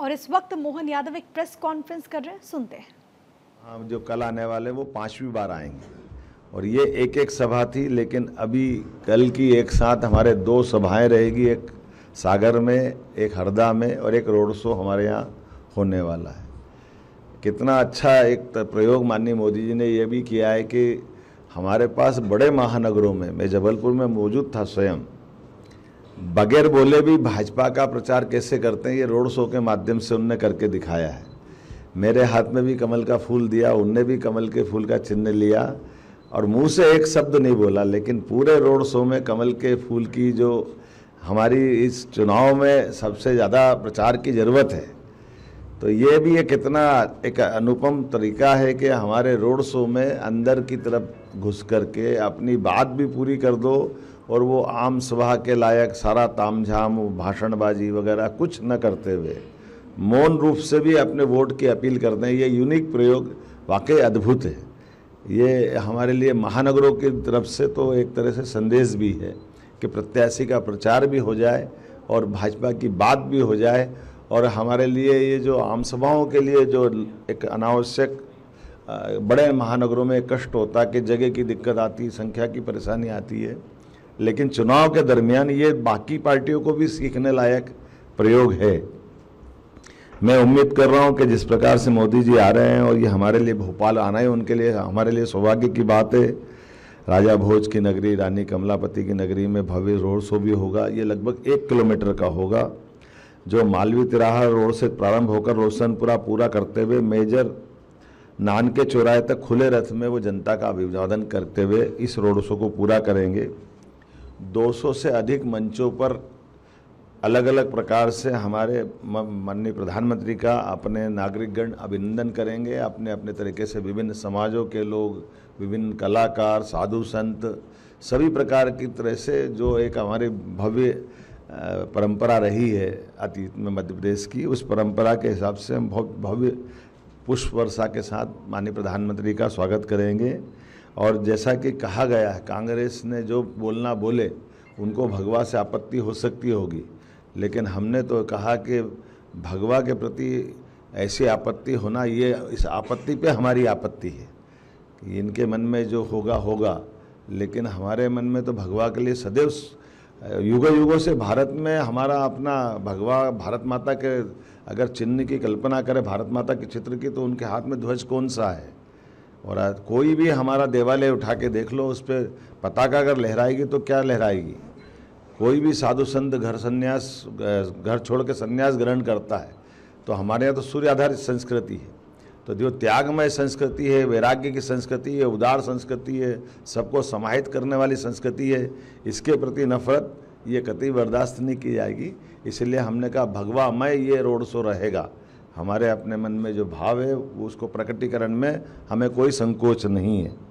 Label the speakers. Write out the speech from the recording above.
Speaker 1: और इस वक्त मोहन यादव एक प्रेस कॉन्फ्रेंस कर रहे हैं सुनते हैं हाँ जो कल आने वाले वो पाँचवीं बार आएंगे और ये एक एक सभा थी लेकिन अभी कल की एक साथ हमारे दो सभाएं रहेगी एक सागर में एक हरदा में और एक रोड शो हमारे यहाँ होने वाला है कितना अच्छा एक प्रयोग माननीय मोदी जी ने यह भी किया है कि हमारे पास बड़े महानगरों में मैं जबलपुर में मौजूद था स्वयं बगैर बोले भी भाजपा का प्रचार कैसे करते हैं ये रोड शो के माध्यम से उनने करके दिखाया है मेरे हाथ में भी कमल का फूल दिया उनने भी कमल के फूल का चिन्ह लिया और मुंह से एक शब्द नहीं बोला लेकिन पूरे रोड शो में कमल के फूल की जो हमारी इस चुनाव में सबसे ज़्यादा प्रचार की ज़रूरत है तो ये भी ये कितना एक अनुपम तरीका है कि हमारे रोड शो में अंदर की तरफ घुस करके अपनी बात भी पूरी कर दो और वो आम सभा के लायक सारा तामझाम भाषणबाजी वगैरह कुछ न करते हुए मौन रूप से भी अपने वोट की अपील करते हैं ये यूनिक प्रयोग वाकई अद्भुत है ये हमारे लिए महानगरों की तरफ से तो एक तरह से संदेश भी है कि प्रत्याशी का प्रचार भी हो जाए और भाजपा की बात भी हो जाए और हमारे लिए ये जो आम सभाओं के लिए जो एक अनावश्यक बड़े महानगरों में कष्ट होता कि जगह की दिक्कत आती संख्या की परेशानी आती है लेकिन चुनाव के दरमियान ये बाकी पार्टियों को भी सीखने लायक प्रयोग है मैं उम्मीद कर रहा हूँ कि जिस प्रकार से मोदी जी आ रहे हैं और ये हमारे लिए भोपाल आना ही उनके लिए हमारे लिए सौभाग्य की बात है राजा भोज की नगरी रानी कमलापति की नगरी में भव्य रोड शो भी होगा ये लगभग एक किलोमीटर का होगा जो मालवी तिराहा रोड से प्रारंभ होकर रोशनपुरा पूरा करते हुए मेजर नान के चौराहे तक खुले रथ में वो जनता का अभिवादन करते हुए इस रोड शो को पूरा करेंगे 200 से अधिक मंचों पर अलग अलग प्रकार से हमारे माननीय प्रधानमंत्री का अपने नागरिकगण अभिनंदन करेंगे अपने अपने तरीके से विभिन्न समाजों के लोग विभिन्न कलाकार साधु संत सभी प्रकार की तरह से जो एक हमारी भव्य परंपरा रही है अतीत में मध्य प्रदेश की उस परंपरा के हिसाब से हम बहुत भव्य पुष्प वर्षा के साथ माननीय प्रधानमंत्री का स्वागत करेंगे और जैसा कि कहा गया है कांग्रेस ने जो बोलना बोले उनको भगवा से आपत्ति हो सकती होगी लेकिन हमने तो कहा कि भगवा के प्रति ऐसी आपत्ति होना ये इस आपत्ति पे हमारी आपत्ति है कि इनके मन में जो होगा होगा लेकिन हमारे मन में तो भगवा के लिए सदैव युग युगों से भारत में हमारा अपना भगवा भारत माता के अगर चिन्ह की कल्पना करें भारत माता के चित्र की तो उनके हाथ में ध्वज कौन सा है और आज कोई भी हमारा देवालय उठा के देख लो उस पर पताका अगर लहराएगी तो क्या लहराएगी कोई भी साधु संत घर संन्यास घर छोड़ के संन्यास ग्रहण करता है तो हमारे यहाँ तो सूर्य आधारित संस्कृति है तो जो त्यागमय संस्कृति है वैराग्य की संस्कृति है उदार संस्कृति है सबको समाहित करने वाली संस्कृति है इसके प्रति नफरत ये कतई बर्दाश्त नहीं की जाएगी इसलिए हमने कहा भगवा ये रोड शो रहेगा हमारे अपने मन में जो भाव है उसको प्रकटीकरण में हमें कोई संकोच नहीं है